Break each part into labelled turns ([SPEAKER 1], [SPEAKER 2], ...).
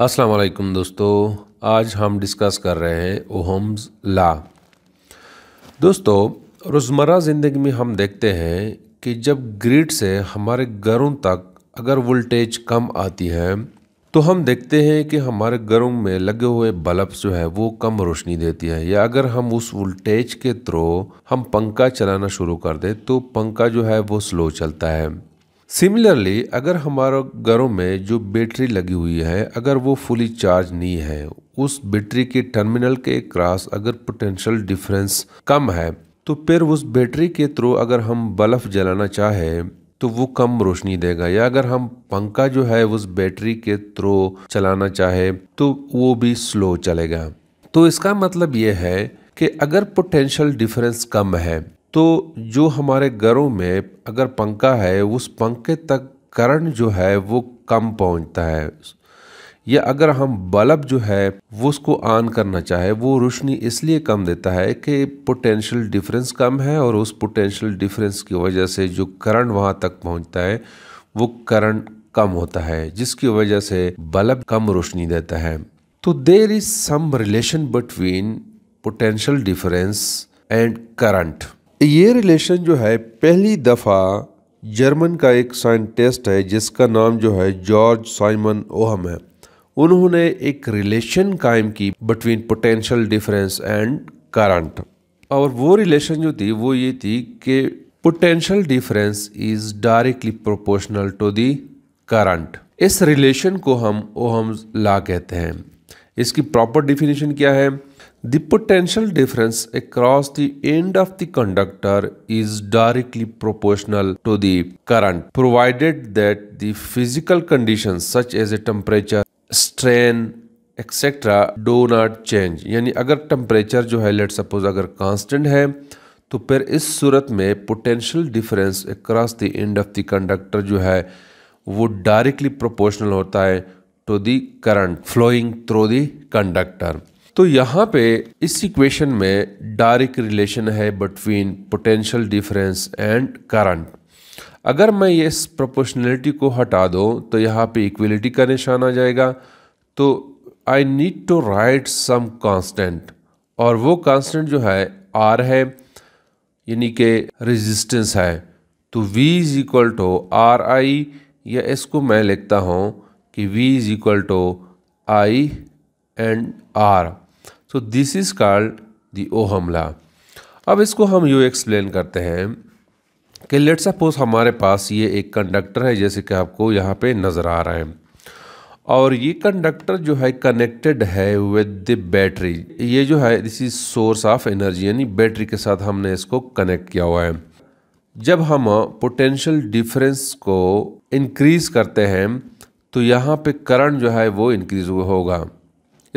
[SPEAKER 1] अस्सलाम वालेकुम दोस्तों आज हम डिस्कस कर रहे हैं ओहम्स ला दोस्तों रोज़मर्रा ज़िंदगी में हम देखते हैं कि जब ग्रिड से हमारे घरों तक अगर वोल्टेज कम आती है तो हम देखते हैं कि हमारे घरों में लगे हुए बल्ब जो है वो कम रोशनी देती है या अगर हम उस वोल्टेज के थ्रू हम पंखा चलाना शुरू कर दें तो पंखा जो है वो स्लो चलता है सिमिलरली अगर हमारे घरों में जो बैटरी लगी हुई है अगर वो फुली चार्ज नहीं है उस बैटरी के टर्मिनल के क्रॉस अगर पोटेंशियल डिफरेंस कम है तो फिर उस बैटरी के थ्रू अगर हम बल्ब जलाना चाहें तो वो कम रोशनी देगा या अगर हम पंखा जो है उस बैटरी के थ्रू चलाना चाहे तो वो भी स्लो चलेगा तो इसका मतलब ये है कि अगर पोटेंशियल डिफरेंस कम है तो जो हमारे घरों में अगर पंखा है उस पंखे तक करंट जो है वो कम पहुंचता है या अगर हम बल्ब जो है वो उसको ऑन करना चाहे वो रोशनी इसलिए कम देता है कि पोटेंशियल डिफरेंस कम है और उस पोटेंशियल डिफरेंस की वजह से जो करंट वहाँ तक पहुँचता है वो करंट कम होता है जिसकी वजह से बल्ब कम रोशनी देता है तो there is some relation between potential difference and current ये रिलेशन जो है पहली दफ़ा जर्मन का एक साइंटिस्ट है जिसका नाम जो है जॉर्ज साइमन ओहम है उन्होंने एक रिलेशन कायम की between potential difference and current और वो रिलेशन जो थी वो ये थी कि potential difference is directly proportional to the current इस रिलेशन को हम ओहम्स ला कहते हैं इसकी प्रॉपर डिफिनेशन क्या है The potential difference across the end of the conductor is directly proportional to the current, provided that the physical conditions such as a temperature, strain, etc do not change yani agar temperature jo hai let's suppose agar constant hai to phir is surat mein potential difference across the end of the conductor jo hai wo directly proportional hota hai to the current flowing through the conductor तो यहाँ पे इस equation में direct relation है between potential difference and current अगर मैं ये इस प्रोपोर्शनलिटी को हटा दूँ तो यहाँ पे इक्वलिटी का निशान आ जाएगा तो I need to write some constant और वो कांस्टेंट जो है आर है यानी कि रेजिस्टेंस है तो V is equal to R I या इसको मैं लिखता हूँ कि V is equal to I and R so this is called the Ohm's law अब इसको हम यू एक्सप्लेन करते हैं कि लेट सपोज हमारे पास ये एक कंडक्टर है जैसे कि आपको यहाँ पे नज़र आ रहा है और ये कंडक्टर जो है कनेक्टेड है विद द बैटरी ये जो है this is source of energy यानी बैटरी के साथ हमने इसको कनेक्ट किया हुआ है जब हम पोटेंशियल डिफरेंस को इंक्रीज़ करते हैं तो यहाँ पे करंट जो है वो इंक्रीज़ होगा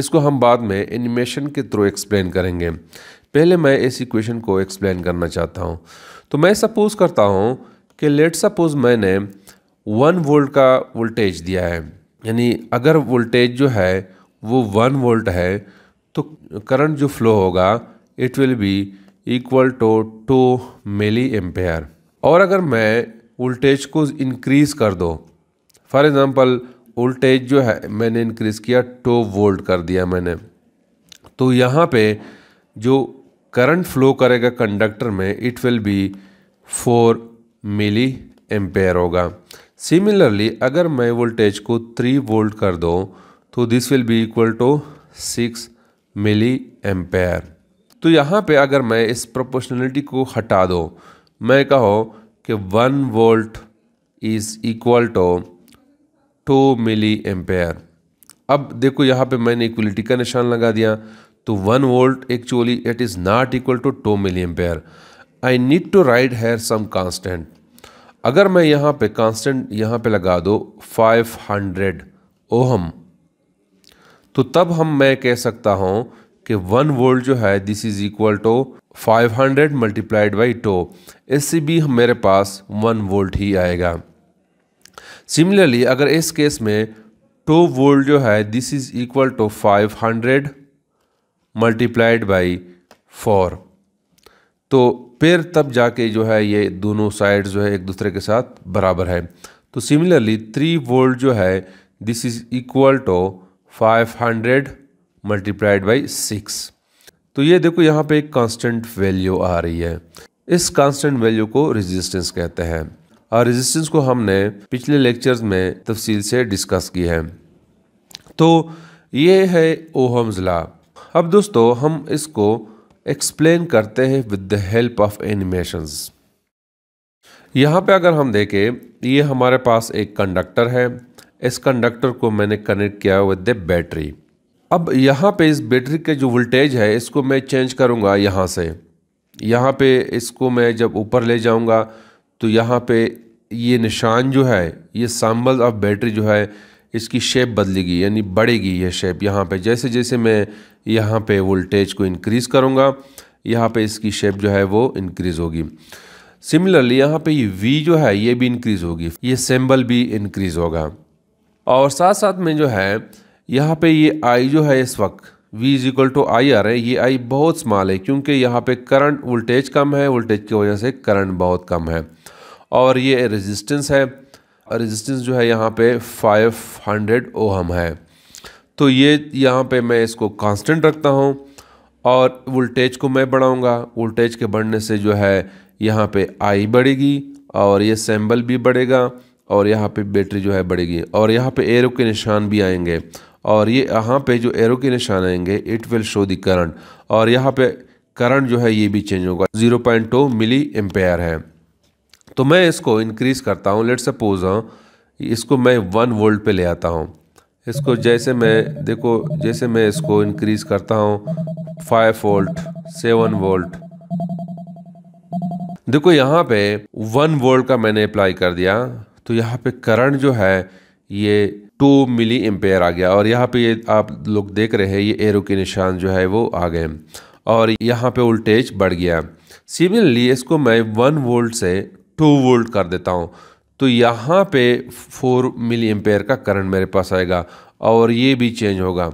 [SPEAKER 1] इसको हम बाद में एनिमेशन के थ्रू एक्सप्लेन करेंगे पहले मैं इस इक्वेशन को एक्सप्लेन करना चाहता हूँ तो मैं सपोज़ करता हूँ कि लेट सपोज़ मैंने वन वोल्ट का वोल्टेज दिया है यानी अगर वोल्टेज जो है वो वन वोल्ट है तो करंट जो फ्लो होगा it will be equal to two milliampere और अगर मैं वोल्टेज को इनक्रीज़ कर दो फॉर एग्ज़ाम्पल वोल्टेज जो है मैंने इंक्रीज़ किया टू वोल्ट कर दिया मैंने तो यहाँ पे जो करंट फ्लो करेगा कंडक्टर में it will be four milliampere होगा सिमिलरली अगर मैं वोल्टेज को थ्री वोल्ट कर दो तो this will be equal to six milliampere तो यहाँ पे अगर मैं इस प्रोपोर्शनलिटी को हटा दो मैं कहो कि one volt is equal to two milliampere अब देखो यहाँ पे मैंने इक्वलिटी का निशान लगा दिया तो one volt actually it is not equal to two milliampere I need to write here some constant अगर मैं यहाँ पे कांस्टेंट यहाँ पे लगा दो 500 हंड्रेड ओहम तो तब हम मैं कह सकता हूँ कि वन वोल्ट जो है this is equal to 500 hundred multiplied by two इससे भी मेरे पास वन वोल्ट ही आएगा सिमिलरली अगर इस केस में टू वोल्ट जो है this is equal to five hundred multiplied by four तो फिर तब जाके जो है ये दोनों साइड जो है एक दूसरे के साथ बराबर है तो सिमिलरली थ्री वोल्ट जो है this is equal to five hundred multiplied by six तो ये देखो यहाँ पे एक कांस्टेंट वैल्यू आ रही है इस कांस्टेंट वैल्यू को रेजिस्टेंस कहते हैं और रेजिस्टेंस को हमने पिछले लेक्चर्स में तफसील से डिस्कस की है तो ये है ओहम्स जिला अब दोस्तों हम इसको एक्सप्लेन करते हैं with the help of animation यहाँ पे अगर हम देखें ये हमारे पास एक कंडक्टर है इस कंडक्टर को मैंने कनेक्ट किया विद द बैटरी अब यहाँ पे इस बैटरी के जो वोल्टेज है इसको मैं चेंज करूँगा यहाँ से यहाँ पे इसको मैं जब ऊपर ले जाऊँगा तो यहाँ पे ये निशान जो है ये सांबल ऑफ बैटरी जो है इसकी शेप बदलेगी यानी बढ़ेगी ये शेप यहाँ पे जैसे जैसे मैं यहाँ पे वोल्टेज को इंक्रीज़ करूँगा यहाँ पे इसकी शेप जो है वो इंक्रीज़ होगी सिमिलरली यहाँ पे ये वी जो है ये भी इंक्रीज़ होगी ये सिम्बल भी इंक्रीज़ होगा और साथ साथ में जो है यहाँ पे ये आई जो है इस वक्त V is equal to I आ है ये आई बहुत स्माल है क्योंकि यहाँ पे करंट वोल्टेज कम है वोल्टेज की वजह से करंट बहुत कम है और ये रेजिस्टेंस है रेजिस्टेंस जो है यहाँ पे 500 ओहम है तो ये यहाँ पे मैं इसको कांस्टेंट रखता हूँ और वोल्टेज को मैं बढ़ाऊँगा वोल्टेज के बढ़ने से जो है यहाँ पे आई बढ़ेगी और ये सैम्बल भी बढ़ेगा और यहाँ पे बैटरी जो है बढ़ेगी और यहाँ पे एरो के निशान भी आएंगे और ये यहाँ पे जो एरो के निशान आएंगे it will show the current और यहाँ पे करंट जो है ये भी चेंज होगा 0.2 मिली एम्पेयर है तो मैं इसको इंक्रीज़ करता हूँ लेट सपोज हाँ इसको मैं वन वोल्ट पे ले आता हूँ इसको जैसे मैं देखो जैसे मैं इसको इंक्रीज़ करता हूँ फाइव वोल्ट सेवन वोल्ट देखो यहाँ पे वन वोल्ट का मैंने अप्लाई कर दिया तो यहाँ पे करंट जो है ये टू मिली एम्पेयर आ गया और यहाँ पे ये आप लोग देख रहे हैं ये एरो के निशान जो है वो आ गए और यहाँ पे वोल्टेज बढ़ गया सिमिलरली इसको मैं वन वोल्ट से टू वोल्ट कर देता हूँ तो यहाँ पे फोर मिली एम्पेयर का करंट मेरे पास आएगा और ये भी चेंज होगा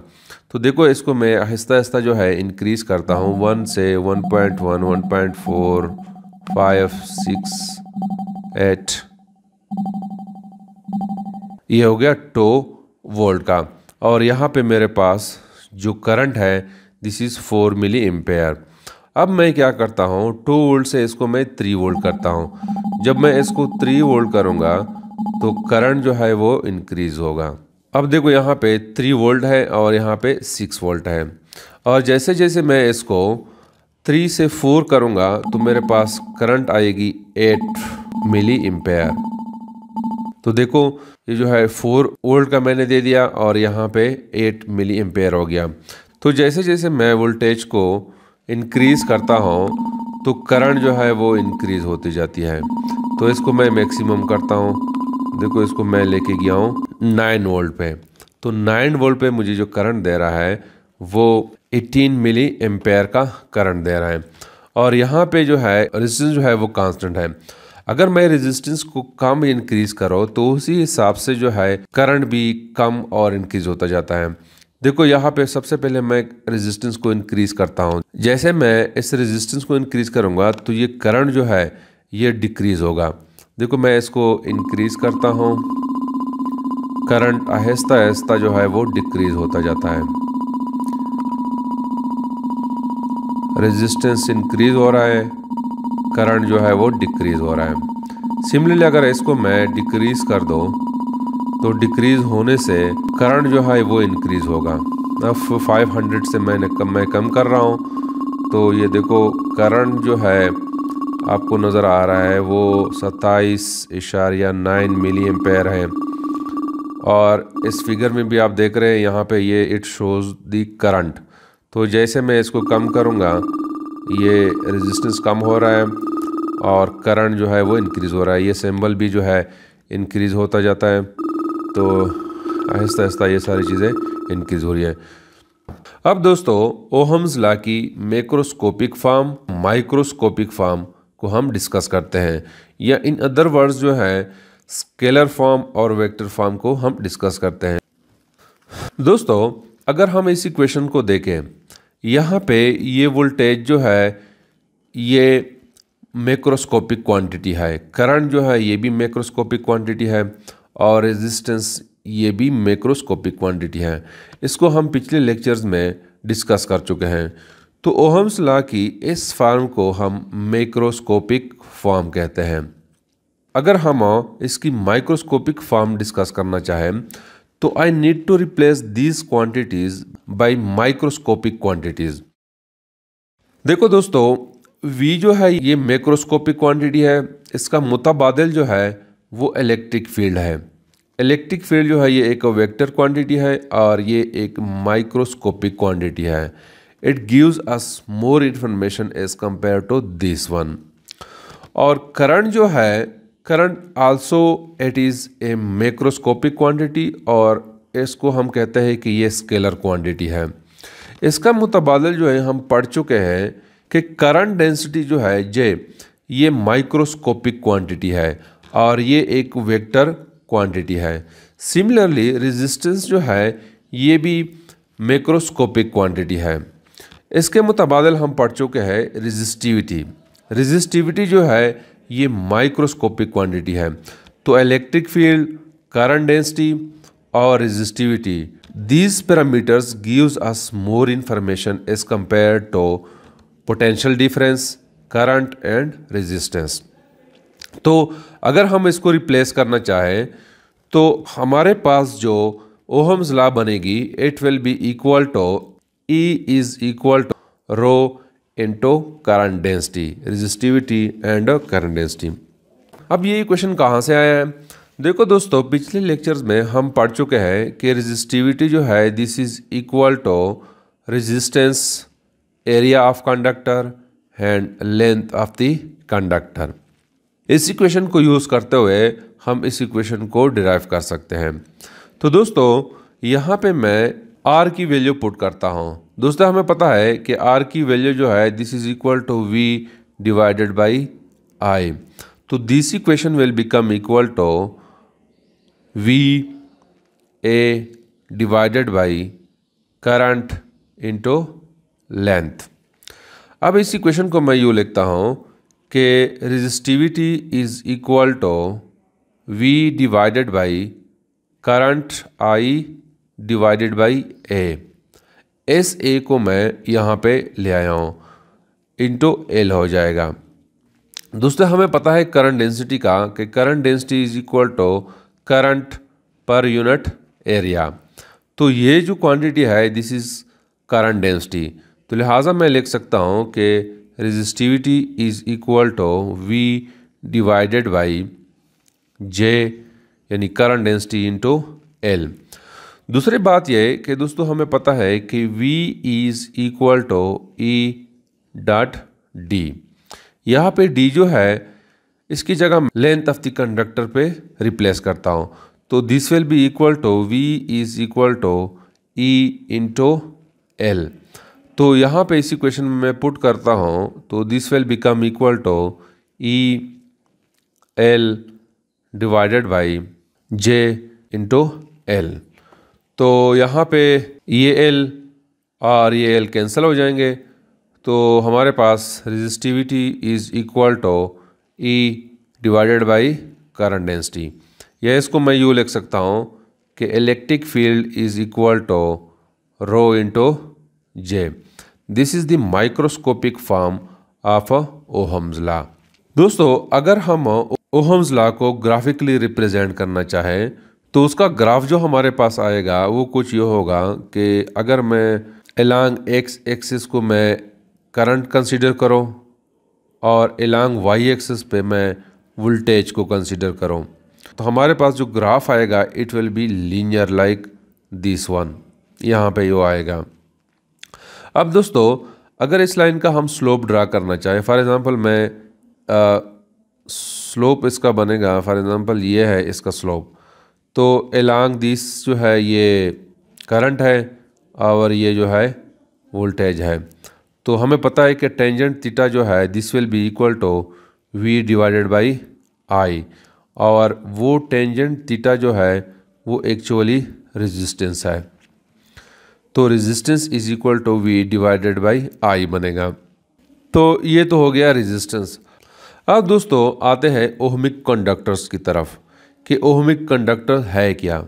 [SPEAKER 1] तो देखो इसको मैं आहिस्ता आहिस्ता जो है इंक्रीज़ करता हूँ वन से one point one one point four five six eight ये हो गया टो वोल्ट का और यहाँ पे मेरे पास जो करंट है this is four milliampere अब मैं क्या करता हूँ टू वोल्ट से इसको मैं थ्री वोल्ट करता हूँ जब मैं इसको थ्री वोल्ट करूँगा तो करंट जो है वो इंक्रीज़ होगा अब देखो यहाँ पे थ्री वोल्ट है और यहाँ पे सिक्स वोल्ट है और जैसे जैसे मैं इसको थ्री से फोर करूँगा तो मेरे पास करंट आएगी एट मिली एम्पेयर तो देखो ये जो है फोर वोल्ट का मैंने दे दिया और यहाँ पे एट मिली एम्पेयर हो गया तो जैसे जैसे मैं वोल्टेज को इनक्रीज़ करता हूँ तो करंट जो है वो इंक्रीज़ होती जाती है तो इसको मैं मैक्सिमम करता हूँ देखो इसको मैं लेके गया हूँ नाइन वोल्ट पे तो नाइन वोल्ट पे मुझे जो करंट दे रहा है वो 18 मिली एम्पेयर का करंट दे रहा है और यहाँ पे जो है रेजिस्टेंस जो है वो कांस्टेंट है अगर मैं रेजिस्टेंस को कम इंक्रीज करो तो उसी हिसाब से जो है करंट भी कम और इंक्रीज होता जाता है देखो यहाँ पे सबसे पहले मैं रेजिस्टेंस को इंक्रीज करता हूँ जैसे मैं इस रेजिस्टेंस को इंक्रीज करूँगा तो ये करंट जो है ये डिक्रीज़ होगा देखो मैं इसको इंक्रीज करता हूँ करंट आहिस्ता आहिस्ता जो है वो डिक्रीज होता जाता है रेजिस्टेंस इंक्रीज हो रहा है करंट जो है वो डिक्रीज हो रहा है सिमिलरली अगर इसको मैं डिक्रीज कर दूँ तो डिक्रीज होने से करंट जो है वो इंक्रीज होगा अब 500 से मैंने कम मैं कम कर रहा हूँ तो ये देखो करंट जो है आपको नज़र आ रहा है वो सत्ताईस इशारिया नाइन मिली एम्पेयर है और इस फिगर में भी आप देख रहे हैं यहाँ पे ये इट शोज़ दी करंट तो जैसे मैं इसको कम करूँगा ये रेजिस्टेंस कम हो रहा है और करंट जो है वो इंक्रीज़ हो रहा है ये सिंबल भी जो है इंक्रीज़ होता जाता है तो आहिस्ता आहिस्ता ये सारी चीज़ें इनकी जरूरी है अब दोस्तों ओहम्स ला की मेक्रोस्कोपिक फार्म माइक्रोस्कोपिक फार्म को हम डिस्कस करते हैं या इन अदर वर्ड्स जो है स्केलर फॉर्म और वेक्टर फॉर्म को हम डिस्कस करते हैं दोस्तों अगर हम इसी क्वेश्चन को देखें यहाँ पे ये वोल्टेज जो है ये मैक्रोस्कोपिक क्वांटिटी है करंट जो है ये भी मैक्रोस्कोपिक क्वांटिटी है और रेजिस्टेंस ये भी मैक्रोस्कोपिक क्वांटिटी है इसको हम पिछले लेक्चर्स में डिस्कस कर चुके हैं तो ओहम्स ला की इस फार्म को हम मैक्रोस्कोपिक फॉर्म कहते हैं अगर हम इसकी माइक्रोस्कोपिक फॉर्म डिस्कस करना चाहें तो I need to replace these quantities by microscopic quantities देखो दोस्तों वी जो है ये मैक्रोस्कोपिक क्वांटिटी है इसका मुतबादल जो है वो इलेक्ट्रिक फील्ड है इलेक्ट्रिक फील्ड जो है ये एक वेक्टर क्वांटिटी है और ये एक माइक्रोस्कोपिक क्वांटिटी है it gives us more information as compared to this one और करंट जो है current also it is a microscopic quantity और इसको हम कहते हैं कि ये स्केलर क्वांटिटी है इसका मुतबादल जो है हम पढ़ चुके हैं कि करंट डेंसिटी जो है जे ये माइक्रोस्कोपिक क्वांटिटी है और ये एक वेक्टर क्वांटिटी है सिमिलरली रेजिस्टेंस जो है ये भी मैक्रोस्कोपिक क्वांटिटी है इसके मुतबादल हम पढ़ चुके हैं रेजिस्टिविटी रेजिस्टिविटी जो है ये माइक्रोस्कोपिक क्वांटिटी है तो इलेक्ट्रिक फील्ड करंट डेंसिटी और resistivity these parameters gives us more information as compared to potential difference current and resistance तो अगर हम इसको रिप्लेस करना चाहें तो हमारे पास जो ओहम्स ला बनेगी it will be equal to E is equal to rho into current density resistivity and current density अब ये क्वेश्चन कहाँ से आया है देखो दोस्तों पिछले लेक्चर्स में हम पढ़ चुके हैं कि रजिस्टिविटी जो है this is equal to resistance area of conductor and length of the conductor इस इक्वेशन को यूज़ करते हुए हम इस इक्वेशन को डिराइव कर सकते हैं तो दोस्तों यहाँ पे मैं आर की वैल्यू पुट करता हूँ दोस्तों हमें पता है कि आर की वैल्यू जो है this is equal to V divided by I तो this equation will become equal to V A divided by current into length अब इस इक्वेशन को मैं यू लिखता हूँ के resistivity is equal to V divided by current I divided by A S A को मैं यहाँ पे ले आया हूँ इंटू एल हो जाएगा दूसरा हमें पता है करंट डेंसिटी का कि current density is equal to current per unit area तो ये जो क्वांटिटी है दिस इज़ करंट डेंसिटी तो लिहाजा मैं लिख सकता हूँ कि resistivity is equal to V divided by J यानी करंट डेंसिटी इंटू एल दूसरी बात यह कि दोस्तों हमें पता है कि V is equal to E dot d यहाँ पे डी जो है इसकी जगह लेंथ ऑफ द कंडक्टर पे रिप्लेस करता हूँ तो this will be equal to V is equal to E into L तो यहाँ पे इसी क्वेश्चन में मैं पुट करता हूँ तो this will become equal to E L divided by J into L तो यहाँ पे ये e एल और ये एल कैंसिल हो जाएंगे तो हमारे पास resistivity is equal to E divided by current density या इसको मैं यू लिख सकता हूँ कि electric field is equal to rho into J this is the microscopic form of Ohm's दोस्तों अगर हम ओहम्स को ग्राफिकली रिप्रेजेंट करना चाहें तो उसका ग्राफ जो हमारे पास आएगा वो कुछ ये होगा कि अगर मैं एलॉन्ग एक्स एक्सिस को मैं करंट कंसिडर करूँ और एलांग वाई एक्सिस पे मैं वोल्टेज को कंसिडर करूँ तो हमारे पास जो ग्राफ आएगा it will be linear like this one यहाँ पे यो आएगा अब दोस्तों अगर इस लाइन का हम स्लोप ड्रा करना चाहें फॉर एग्ज़ाम्पल मैं स्लोप इसका बनेगा फॉर एग्ज़ाम्पल ये है इसका स्लोप तो एलॉन्ग दिस जो है ये करंट है और ये जो है वोल्टेज है तो हमें पता है कि टेंजेंट थीटा जो है this will be equal to V divided by I और वो टेंजेंट थीटा जो है वो एक्चुअली रेजिस्टेंस है तो resistance is equal to V divided by I बनेगा तो ये तो हो गया रेजिस्टेंस अब दोस्तों आते हैं ओहमिक कंडक्टर्स की तरफ कि ओहमिक कंडक्टर है क्या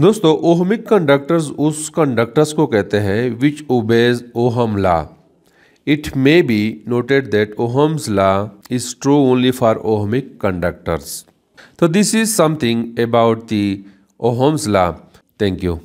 [SPEAKER 1] दोस्तों ओहमिक कंडक्टर्स उस कंडक्टर्स को कहते हैं which obeys Ohm law it may be noted that Ohm's law is true only for ohmic conductors तो this is something about the Ohm's law thank you